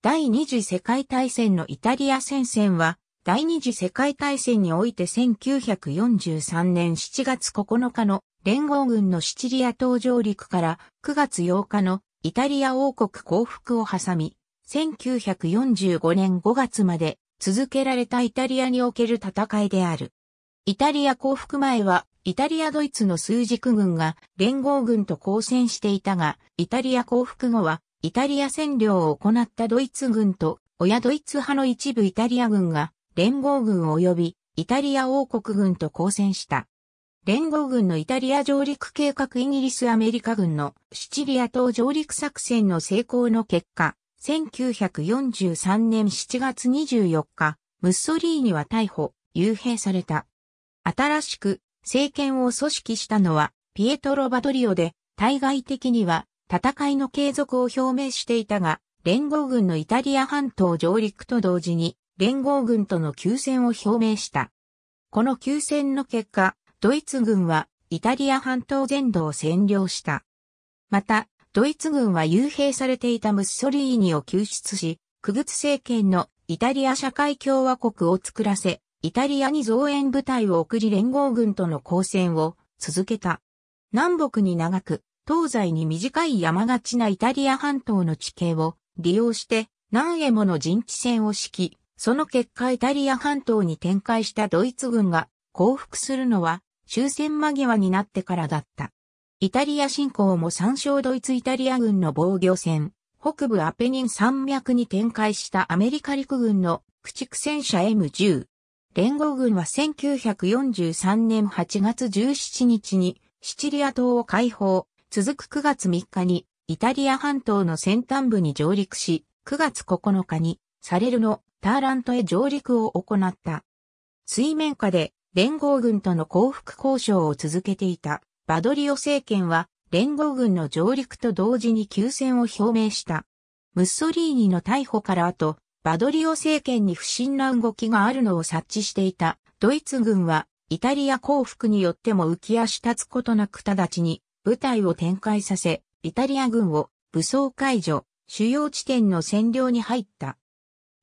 第二次世界大戦のイタリア戦線は、第二次世界大戦において1943年7月9日の連合軍のシチリア島上陸から9月8日のイタリア王国降伏を挟み、1945年5月まで続けられたイタリアにおける戦いである。イタリア降伏前は、イタリアドイツの数軸軍が連合軍と交戦していたが、イタリア降伏後はイタリア占領を行ったドイツ軍と、親ドイツ派の一部イタリア軍が、連合軍及び、イタリア王国軍と交戦した。連合軍のイタリア上陸計画イギリスアメリカ軍のシチリア島上陸作戦の成功の結果、1943年7月24日、ムッソリーニは逮捕、幽閉された。新しく政権を組織したのはピエトロ・バトリオで、対外的には戦いの継続を表明していたが、連合軍のイタリア半島上陸と同時に、連合軍との休戦を表明した。この休戦の結果、ドイツ軍はイタリア半島全土を占領した。また、ドイツ軍は幽閉されていたムッソリーニを救出し、クグツ政権のイタリア社会共和国を作らせ、イタリアに増援部隊を送り連合軍との交戦を続けた。南北に長く東西に短い山がちなイタリア半島の地形を利用して何へもの陣地戦を敷き、その結果イタリア半島に展開したドイツ軍が降伏するのは終戦間際になってからだった。イタリア侵攻も参照ドイツイタリア軍の防御戦、北部アペニン山脈に展開したアメリカ陸軍の駆逐戦車 M10。連合軍は1943年8月17日にシチリア島を解放、続く9月3日にイタリア半島の先端部に上陸し、9月9日にサレルのターラントへ上陸を行った。水面下で連合軍との降伏交渉を続けていたバドリオ政権は連合軍の上陸と同時に休戦を表明した。ムッソリーニの逮捕から後、バドリオ政権に不審な動きがあるのを察知していたドイツ軍はイタリア降伏によっても浮き足立つことなく直ちに部隊を展開させ、イタリア軍を武装解除、主要地点の占領に入った。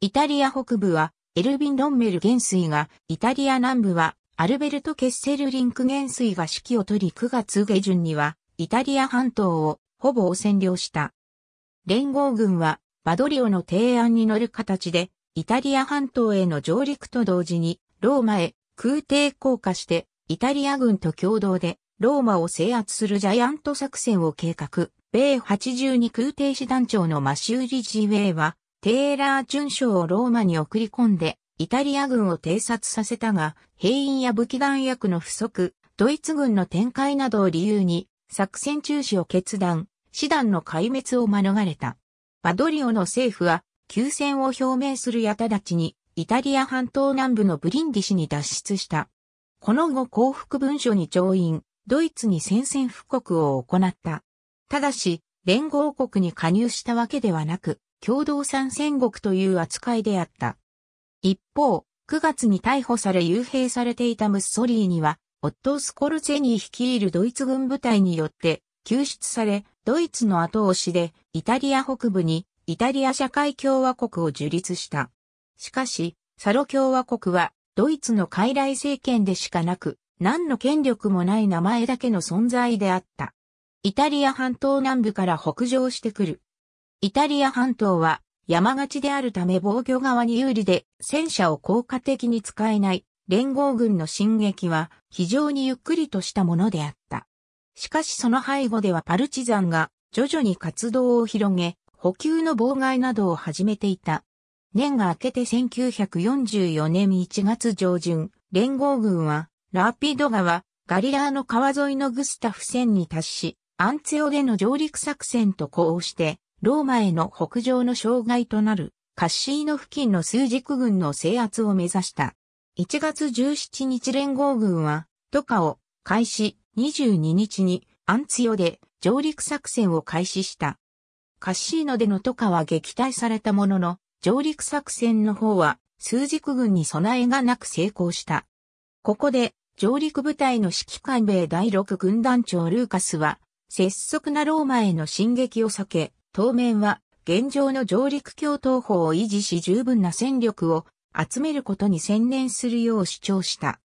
イタリア北部はエルビン・ロンメル元帥が、イタリア南部はアルベルト・ケッセルリンク元帥が指揮を取り9月下旬には、イタリア半島をほぼ占領した。連合軍は、バドリオの提案に乗る形で、イタリア半島への上陸と同時に、ローマへ空挺降下して、イタリア軍と共同でローマを制圧するジャイアント作戦を計画。米82空挺師団長のマシューリ・ジーウェイは、テーラー巡将をローマに送り込んで、イタリア軍を偵察させたが、兵員や武器弾薬の不足、ドイツ軍の展開などを理由に、作戦中止を決断、師団の壊滅を免れた。バドリオの政府は、休戦を表明するやただちに、イタリア半島南部のブリンディ市に脱出した。この後降伏文書に調印、ドイツに宣戦布告を行った。ただし、連合国に加入したわけではなく、共同参戦国という扱いであった。一方、9月に逮捕され幽閉されていたムッソリーには、オットー・スコルゼニー率いるドイツ軍部隊によって救出され、ドイツの後押しでイタリア北部にイタリア社会共和国を樹立した。しかし、サロ共和国はドイツの傀儡政権でしかなく、何の権力もない名前だけの存在であった。イタリア半島南部から北上してくる。イタリア半島は山勝ちであるため防御側に有利で戦車を効果的に使えない連合軍の進撃は非常にゆっくりとしたものであった。しかしその背後ではパルチザンが徐々に活動を広げ、補給の妨害などを始めていた。年が明けて1944年1月上旬、連合軍はラーピード川、ガリラーの川沿いのグスタフ線に達し、アンツヨでの上陸作戦と呼応して、ローマへの北上の障害となる、カッシーノ付近の数軸軍の制圧を目指した。1月17日連合軍は、トカを開始22日にアンツヨで上陸作戦を開始した。カッシーノでのトカは撃退されたものの、上陸作戦の方は数軸軍に備えがなく成功した。ここで上陸部隊の指揮官米第6軍団長ルーカスは、拙速なローマへの進撃を避け、当面は現状の上陸共闘法を維持し十分な戦力を集めることに専念するよう主張した。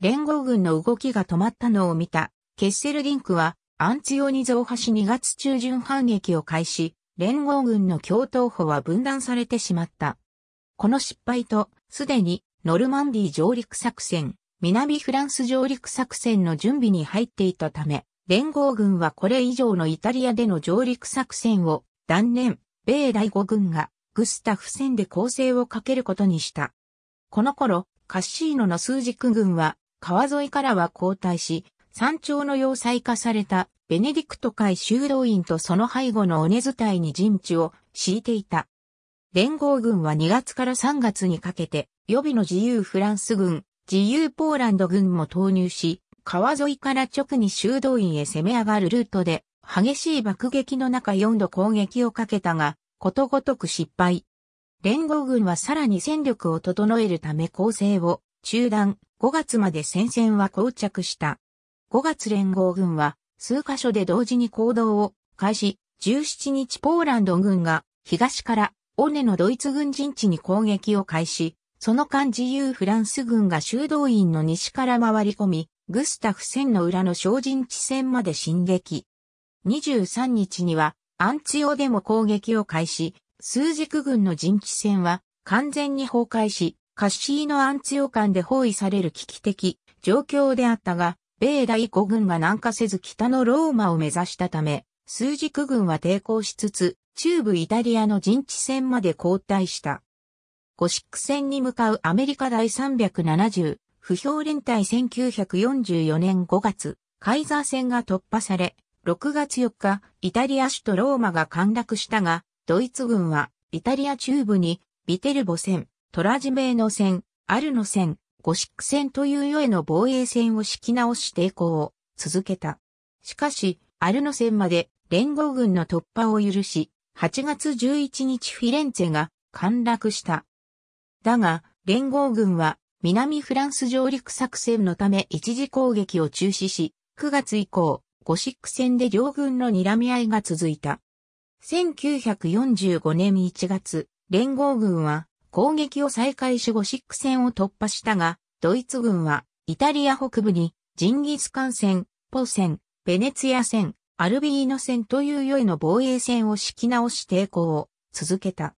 連合軍の動きが止まったのを見た、ケッセルリンクはアンツヨニ増派し2月中旬反撃を開始、連合軍の共闘法は分断されてしまった。この失敗と、すでにノルマンディ上陸作戦、南フランス上陸作戦の準備に入っていたため、連合軍はこれ以上のイタリアでの上陸作戦を断念、米第5軍がグスタフ戦で攻勢をかけることにした。この頃、カッシーノの数軸軍は川沿いからは後退し、山頂の要塞化されたベネディクト海修道院とその背後の尾根伝いに陣地を敷いていた。連合軍は2月から3月にかけて予備の自由フランス軍自由ポーランド軍も投入し、川沿いから直に修道院へ攻め上がるルートで、激しい爆撃の中4度攻撃をかけたが、ことごとく失敗。連合軍はさらに戦力を整えるため攻勢を中断、5月まで戦線は膠着した。5月連合軍は数箇所で同時に行動を開始、17日ポーランド軍が東から尾根のドイツ軍陣地に攻撃を開始、その間自由フランス軍が修道院の西から回り込み、グスタフ戦の裏の小進地戦まで進撃。23日には、アンツヨでも攻撃を開始、数軸軍の陣地戦は完全に崩壊し、カッシーのアンツヨ間で包囲される危機的状況であったが、米第5軍が南下せず北のローマを目指したため、数軸軍は抵抗しつつ、中部イタリアの陣地戦まで後退した。ゴシック戦に向かうアメリカ第370、不評連隊1944年5月、カイザー戦が突破され、6月4日、イタリア首都ローマが陥落したが、ドイツ軍は、イタリア中部に、ビテルボ戦、トラジメーノ戦、アルノ戦、ゴシック戦という世への防衛戦を敷き直し抵抗を続けた。しかし、アルノ戦まで連合軍の突破を許し、8月11日フィレンツェが陥落した。だが、連合軍は南フランス上陸作戦のため一時攻撃を中止し、9月以降、ゴシック戦で両軍の睨み合いが続いた。1945年1月、連合軍は攻撃を再開しゴシック戦を突破したが、ドイツ軍はイタリア北部にジンギス艦戦、ポ戦、ベネツィア戦、アルビーノ戦という良いの防衛戦を敷き直し抵抗を続けた。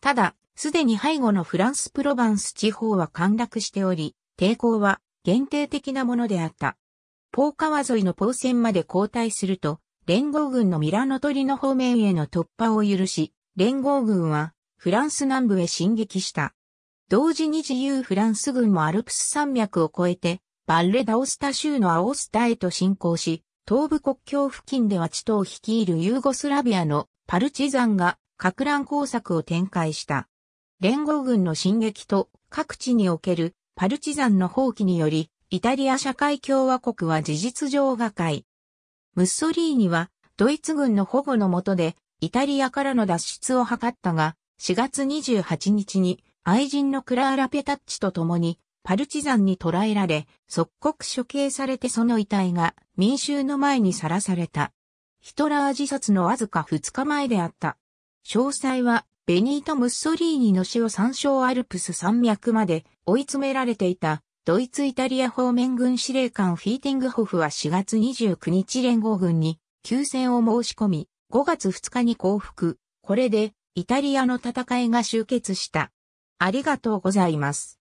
ただ、すでに背後のフランスプロバンス地方は陥落しており、抵抗は限定的なものであった。ポー川沿いのポー戦まで後退すると、連合軍のミラノ鳥の方面への突破を許し、連合軍はフランス南部へ進撃した。同時に自由フランス軍もアルプス山脈を越えて、バッレダオスタ州のアオスタへと進行し、東部国境付近では地頭を率いるユーゴスラビアのパルチザンが、格乱工作を展開した。連合軍の進撃と各地におけるパルチザンの放棄により、イタリア社会共和国は事実上瓦解。ムッソリーニはドイツ軍の保護の下でイタリアからの脱出を図ったが、4月28日に愛人のクラーラ・ペタッチと共にパルチザンに捕らえられ、即刻処刑されてその遺体が民衆の前にさらされた。ヒトラー自殺のわずか2日前であった。詳細はベニート・ムッソリーニの死を参照アルプス山脈まで追い詰められていたドイツ・イタリア方面軍司令官フィーティングホフは4月29日連合軍に休戦を申し込み、5月2日に降伏。これでイタリアの戦いが終結した。ありがとうございます。